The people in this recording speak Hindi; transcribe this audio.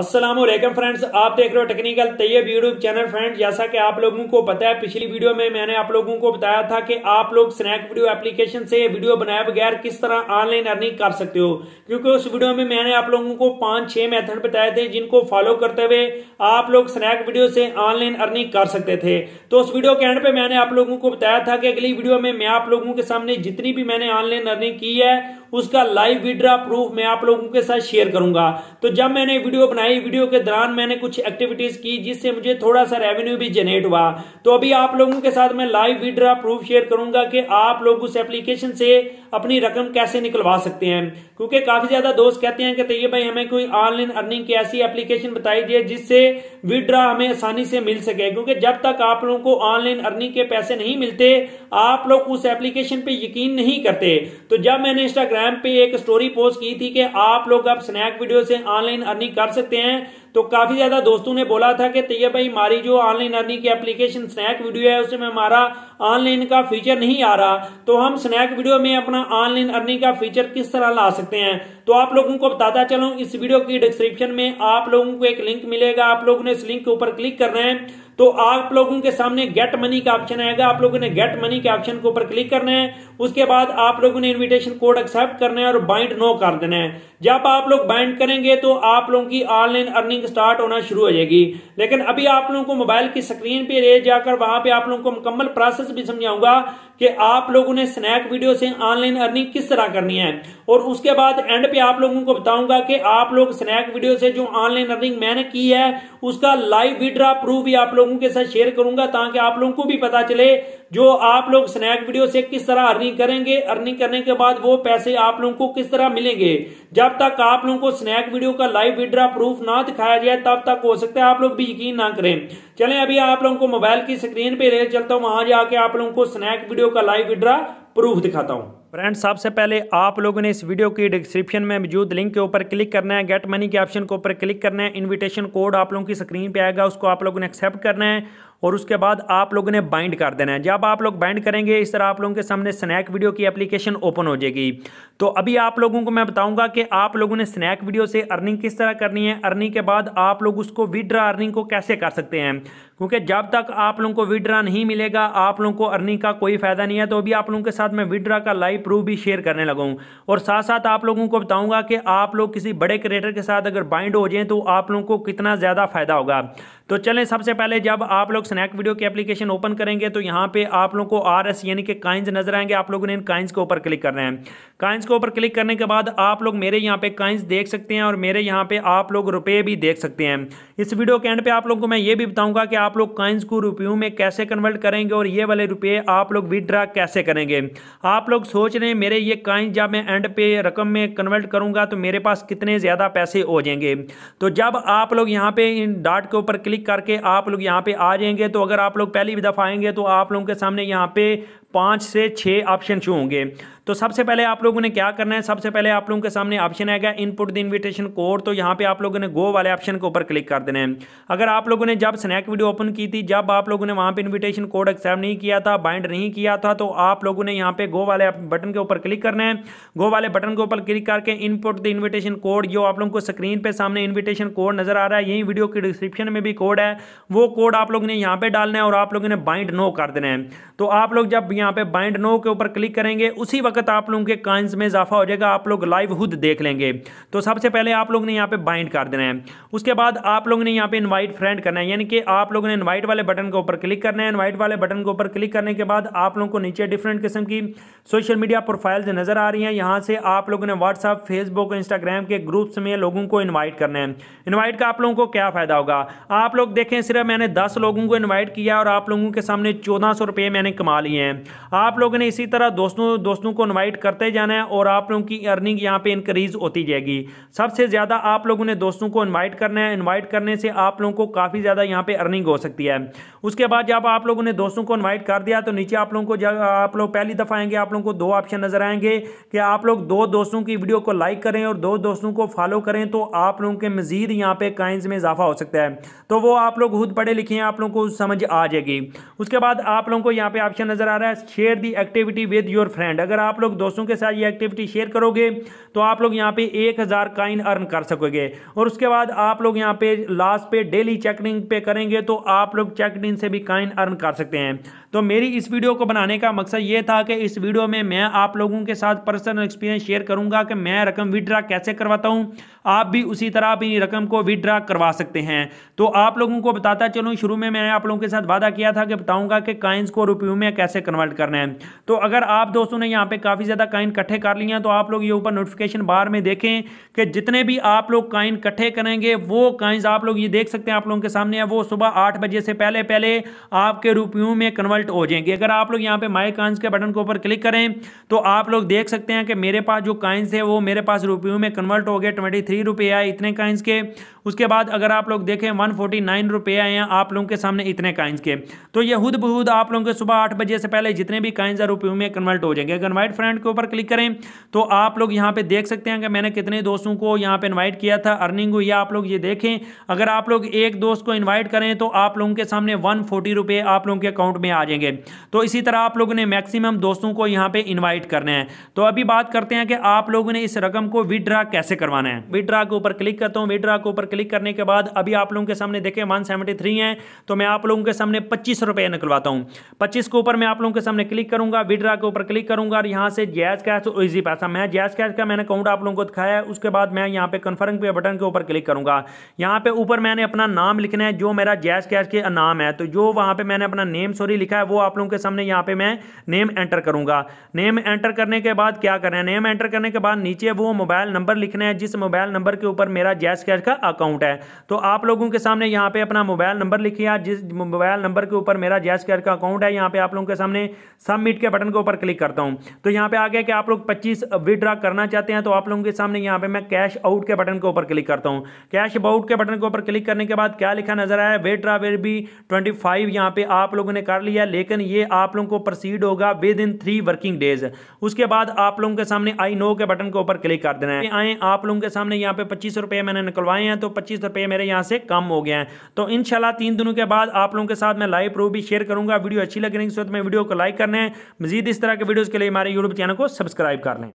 असलम फ्रेंड्स आप देख रहे हो technical Tayyab YouTube channel friends जैसा कि आप लोगों को पता है पिछली वीडियो में मैंने आप लोगों को बताया था कि आप लोग स्नैक वीडियो एप्लीकेशन से वीडियो बनाए बगैर किस तरह ऑनलाइन अर्निंग कर सकते हो क्योंकि उस वीडियो में मैंने आप लोगों को पांच छह मेथड बताए थे जिनको फॉलो करते हुए आप लोग स्नैक वीडियो से ऑनलाइन अर्निंग कर सकते थे तो उस वीडियो के एंड पे मैंने आप लोगों को बताया था कि अगली वीडियो में मैं आप लोगों के सामने जितनी भी मैंने ऑनलाइन अर्निंग की है उसका लाइव विड्रा प्रूफ मैं आप लोगों के साथ शेयर करूंगा तो जब मैंने वीडियो बनाई वीडियो के दौरान मैंने कुछ एक्टिविटीज की जिससे मुझे थोड़ा सा रेवेन्यू भी जनरेट हुआ तो अभी आप लोगों के साथ मैं लाइव विड्रा प्रूफ शेयर करूंगा कि आप लोग उस एप्लीकेशन से अपनी रकम कैसे निकलवा सकते हैं क्योंकि काफी ज्यादा दोस्त कहते हैं कि तैयार भाई हमें कोई ऑनलाइन अर्निंग की ऐसी एप्लीकेशन बताई दी जिससे विड्रा हमें आसानी से मिल सके क्योंकि जब तक आप लोगों को ऑनलाइन अर्निंग के पैसे नहीं मिलते आप लोग उस एप्लीकेशन पे यकीन नहीं करते तो जब मैंने इंस्टाग्राम इंस्टाग्राम पे एक स्टोरी पोस्ट की थी कि आप लोग अब स्नैक वीडियो से ऑनलाइन अर्निंग कर सकते हैं तो काफी ज्यादा दोस्तों ने बोला था कि तैयार भाई हमारी जो ऑनलाइन अर्निंग की एप्लीकेशन स्नैक वीडियो है उसमें हमारा ऑनलाइन का फीचर नहीं आ रहा तो हम स्नैक वीडियो में अपना ऑनलाइन अर्निंग का फीचर किस तरह ला सकते हैं तो आप लोगों को बताता चलो इस वीडियो की डिस्क्रिप्शन में आप लोगों को एक लिंक मिलेगा आप लोगों ने इस लिंक के ऊपर क्लिक कर रहे हैं तो आप लोगों के सामने गेट मनी का ऑप्शन आएगा आप लोगों ने गेट मनी के ऑप्शन के ऊपर क्लिक करना है उसके बाद आप लोगों ने इन्विटेशन कोड एक्सेप्ट करना है और बाइंड नो कर देना है जब आप लोग बाइंड करेंगे तो आप लोगों की ऑनलाइन अर्निंग स्टार्ट होना शुरू हो जाएगी लेकिन अभी आप लोगों को मोबाइल की स्क्रीन पे ले जाकर वहां पे आप लोगों को मुकम्मल प्रोसेस भी समझाऊंगा कि आप लोगों ने स्नैक वीडियो से ऑनलाइन अर्निंग किस तरह करनी है और उसके बाद एंड पे आप लोगों को बताऊंगा कि आप लोग स्नैक वीडियो से जो ऑनलाइन अर्निंग मैंने की है उसका लाइव विड्रा प्रूफ भी आप लोगों के साथ शेयर करूंगा ताकि आप लोगों को भी पता चले जो आप लोग स्नैक वीडियो से किस तरह अर्निंग करेंगे अर्निंग करने के बाद वो पैसे आप लोगों को किस तरह मिलेंगे जब तक आप लोगों को स्नैक वीडियो का लाइव विड्रा प्रूफ ना दिखाया जाए तब तक हो सकता है आप लोग भी यकीन ना करें चले अभी आप लोगों को मोबाइल की स्क्रीन पे ले चलता हूं वहां जाके आप लोगों को स्नैक वीडियो का लाइव विड्रा प्रूफ दिखाता हूं फ्रेंड सबसे पहले आप लोगों ने इस वीडियो की डिस्क्रिप्शन में मौजूद लिंक के ऊपर क्लिक करना है गेट मनी के ऑप्शन के ऊपर क्लिक करना है इनविटेशन कोड आप लोगों की स्क्रीन पे आएगा उसको आप लोगों ने एक्सेप्ट करना है और उसके बाद आप लोगों ने बाइंड कर देना है जब आप लोग बाइंड करेंगे इस तरह आप लोगों के सामने स्नैक वीडियो की एप्लीकेशन ओपन हो जाएगी तो अभी आप लोगों को मैं बताऊंगा कि आप लोगों ने स्नैक वीडियो से अर्निंग किस तरह करनी है अर्निंग के बाद आप लोग उसको विदड्रा अर्निंग को कैसे कर सकते हैं क्योंकि जब तक आप लोगों को विदड्रा नहीं मिलेगा आप लोगों को अर्निंग का कोई फ़ायदा नहीं है तो अभी आप लोगों के साथ मैं विदड्रा का लाइव प्रूफ भी शेयर करने लगाऊँ और साथ साथ आप लोगों को बताऊँगा कि आप लोग किसी बड़े क्रिएटर के साथ अगर बाइंड हो जाए तो आप लोगों को कितना ज़्यादा फ़ायदा होगा तो चलें सबसे पहले जब आप लोग स्नैक वीडियो की एप्लीकेशन ओपन करेंगे तो यहाँ पे आप लोग को आर एस यानी कि काइंस नजर आएंगे आप लोगों ने इन काइंस के ऊपर क्लिक करना है काइंस के ऊपर क्लिक करने के बाद आप लोग मेरे यहाँ पे काइंस देख सकते हैं और मेरे यहाँ पे आप लोग रुपये भी देख सकते हैं इस वीडियो के एंड पे आप लोग को मैं ये भी बताऊंगा कि आप लोग काइंस को रुपयों में कैसे कन्वर्ट करेंगे और ये वाले रुपये आप लोग विदड्रा कैसे करेंगे आप लोग सोच रहे हैं मेरे ये काइंस जब मैं एंड पे रकम में कन्वर्ट करूँगा तो मेरे पास कितने ज़्यादा पैसे हो जाएंगे तो जब आप लोग यहाँ पे इन डाट के ऊपर क्लिक क्लिक करके आप लोग यहाँ पे आ जाएंगे तो अगर आप लोग पहली दफ़ा आएंगे तो आप लोगों के सामने यहाँ पे पाँच से छः ऑप्शन शो होंगे तो सबसे पहले आप लोगों ने क्या करना है सबसे पहले आप लोगों के सामने ऑप्शन आएगा इनपुट द इन्विटेशन कोड तो यहाँ पे आप लोगों ने गो वाले ऑप्शन के ऊपर क्लिक कर देना है अगर आप लोगों ने जब स्नैक वीडियो ओपन की थी जब आप लोगों ने वहाँ पर इनविटेशन कोड एक्सेप्ट नहीं किया था बाइंड नहीं किया था तो आप लोगों ने यहाँ पे गो वाले बटन के ऊपर क्लिक करना है गो वाले बटन के ऊपर क्लिक करके इनपुट द इन्विटेशन कोड जो आप लोगों को स्क्रीन पर सामने इन्विटेशन कोड नजर आ रहा है यही वीडियो के डिस्क्रिप्शन में भी कोड है वो कोड आप लोगों ने यहाँ पर डालना है और आप लोगों ने बाइंड नो कर देना है तो आप लोग जब यहाँ पे बाइंड नो के ऊपर क्लिक करेंगे उसी वक्त वक्त आप लोगों के काइंस में इजाफा हो जाएगा आप लोग लाइव खुद देख लेंगे तो सबसे पहले आप लोग ने यहाँ पे बाइंड कर देना है उसके बाद आप लोग ने यहाँ पे इनवाइट फ्रेंड करना है यानी कि आप लोगों ने इनवाइट वाले बटन के ऊपर क्लिक करना है इनवाइट वाले बटन के ऊपर क्लिक करने के बाद आप लोगों को नीचे डिफरेंट किस्म की सोशल मीडिया प्रोफाइल्स नज़र आ रही हैं यहाँ से आप लोगों ने व्हाट्सअप फेसबुक इंस्टाग्राम के ग्रुप्स में लोगों को इन्वाइट करना है इन्वाइट का आप लोगों को क्या फ़ायदा होगा आप लोग देखें सिर्फ मैंने दस लोगों को इन्वाइट किया और आप लोगों के सामने चौदह सौ रुपये मैंने कमा लिए हैं आप लोगों ने इसी तरह दोस्तों दोस्तों को इन्वाइट करते जाना है और आप लोगों की अर्निंग यहाँ पे इंक्रीज होती जाएगी सबसे ज़्यादा आप लोगों ने दोस्तों को इन्वाइट करना है इन्वाइट करने से आप लोगों को काफ़ी ज़्यादा यहाँ पे अर्निंग हो सकती है उसके बाद जब आप लोगों ने दोस्तों को इन्वाइट कर दिया तो नीचे आप लोगों को जब आप लोग पहली दफ़ा आएंगे आप लोगों को दो ऑप्शन नज़र आएंगे कि आप लोग दो दोस्तों की वीडियो को लाइक करें और दो दोस्तों को फॉलो करें तो आप लोगों के मजीद यहाँ पे काइंस में इजाफा हो सकता है तो वो आप लोग खुद पढ़े लिखे हैं आप लोगों को समझ आ जाएगी उसके बाद आप लोगों को यहाँ पे ऑप्शन नज़र आ रहा है share the activity with your friend अगर आप लोग दोस्तों के साथ ये एक्टिविटी शेयर करोगे तो आप लोग यहाँ पे एक हज़ार काइन अर्न कर सकोगे और उसके बाद आप लोग यहाँ पे लास्ट पे डेली चेकडिंग पे करेंगे तो आप लोग चेकडिंग से भी काइन अर्न कर सकते हैं तो मेरी इस वीडियो को बनाने का मकसद ये था कि इस वीडियो में मैं आप लोगों के साथ पर्सनल एक्सपीरियंस शेयर करूंगा कि मैं रकम विदड्रा कैसे करवाता हूँ आप भी उसी तरह अपनी रकम को विदड्रा करवा सकते हैं तो आप लोगों को बताता चलूँ शुरू में मैंने आप लोगों के साथ वादा किया था कि बताऊँगा कि काइंस को रुपयों में कैसे कन्वर्ट करना है तो अगर आप दोस्तों ने यहाँ पर काफ़ी ज़्यादा काइन इकट्ठे कर लिए हैं तो आप लोग ये ऊपर नोटिफिकेशन बार में देखें कि जितने भी आप लोग काइन इकट्ठे करेंगे वो काइंस आप लोग ये देख सकते हैं आप लोगों के सामने वो सुबह आठ बजे से पहले पहले आपके रुपयों में कन्वर्ट डिफ़ॉल्ट हो जाएंगे अगर आप लोग यहाँ पे माई काइंस के बटन के ऊपर क्लिक करें तो आप लोग देख सकते हैं कि मेरे पास जो काइंस है वो मेरे पास रुपयों में कन्वर्ट हो गए ट्वेंटी थ्री रुपये आए इतने काइंस के उसके बाद अगर आप लोग देखें वन फोर्टी नाइन रुपये आए हैं आप लोगों के सामने इतने काइंस के तो ये खुद बहूद आप लोगों के सुबह आठ बजे से पहले जितने भी काइंस है रुपयों में कन्वर्ट हो जाएंगे अगर वाइट फ्रेंड के ऊपर क्लिक करें तो आप लोग यहाँ पर देख सकते हैं कि मैंने कितने दोस्तों को यहाँ पर इन्वाइट किया था अर्निंग हुई आप लोग ये देखें अगर आप लोग एक दोस्त को इन्वाइट करें तो आप लोगों के सामने वन फोर्टी आप लोगों के अकाउंट में आ जाएंगे तो इसी तरह आप लोगों ने मैक्सिमम दोस्तों को यहाँ पे इनवाइट करना है तो अभी बात करते हैं कि आप लोगों ने इस रकम को विदड्रा कैसे करवाना है विदड्रा के ऊपर क्लिक करता हूँ विदड्रा के ऊपर क्लिक करने के बाद अभी आप लोगों के सामने देखें वन सेवेंटी है तो मैं आप लोगों के सामने पच्चीस रुपये निकलवाता हूँ पच्चीस के ऊपर मैं आप लोगों के सामने क्लिक करूँगा विदड्रा के ऊपर क्लिक करूँगा और यहाँ से जैज कैश और इजी पैसा मैं जैज कैश का मैंने अकाउंट आप लोगों को दिखाया है उसके बाद मैं यहाँ पे कन्फर्म पे बटन के ऊपर क्लिक करूँगा यहाँ पे ऊपर मैंने अपना नाम लिखना है जो मेरा जैज कैश के नाम है तो जो वहाँ पे मैंने अपना नेम सॉरी लिखा है वो आप लोगों के सामने यहाँ पे मैं नेम एंटर करूँगा नेम एंटर करने के बाद क्या करना है नेम एंटर करने के बाद नीचे वो मोबाइल नंबर लिखना है जिस मोबाइल नंबर के ऊपर मेरा जैस कैश का अकाउंट है तो आप लोगों के सामने यहाँ पे अपना मोबाइल नंबर लिखिए जिस मोबाइल नंबर के ऊपर मेरा जैस कैश का अकाउंट है यहाँ पे आप लोगों के सामने सबमिट के बटन के ऊपर क्लिक करता हूँ तो यहाँ पे आ गया कि आप लोग पच्चीस विदड्रा करना चाहते हैं तो आप लोगों के सामने यहाँ पे मैं कैश आउट के बटन के ऊपर क्लिक करता हूँ कैश आउट के बटन के ऊपर क्लिक करने के बाद क्या लिखा नजर आया विड्रा वेर भी ट्वेंटी फाइव यहाँ पे आप लोगों ने कर लिया लेकिन ये आप लोगों को प्रोसीड होगा within three working days उसके बाद आप लोगों के सामने आई नो के बटन के ऊपर क्लिक कर देना है आए आप लोगों के सामने यहाँ पे पच्चीस रुपये मैंने निकलवाए हैं तो पच्चीस रुपये मेरे यहाँ से कम हो गया है तो इनशाला तीन दिनों के बाद आप लोगों के साथ मैं लाइव प्रूफ भी शेयर करूंगा वीडियो अच्छी लगेगी तो मैं वीडियो को लाइक करना है मजीद इस तरह के वीडियोज़ के लिए हमारे यूट्यूब चैनल को सब्सक्राइब कर लें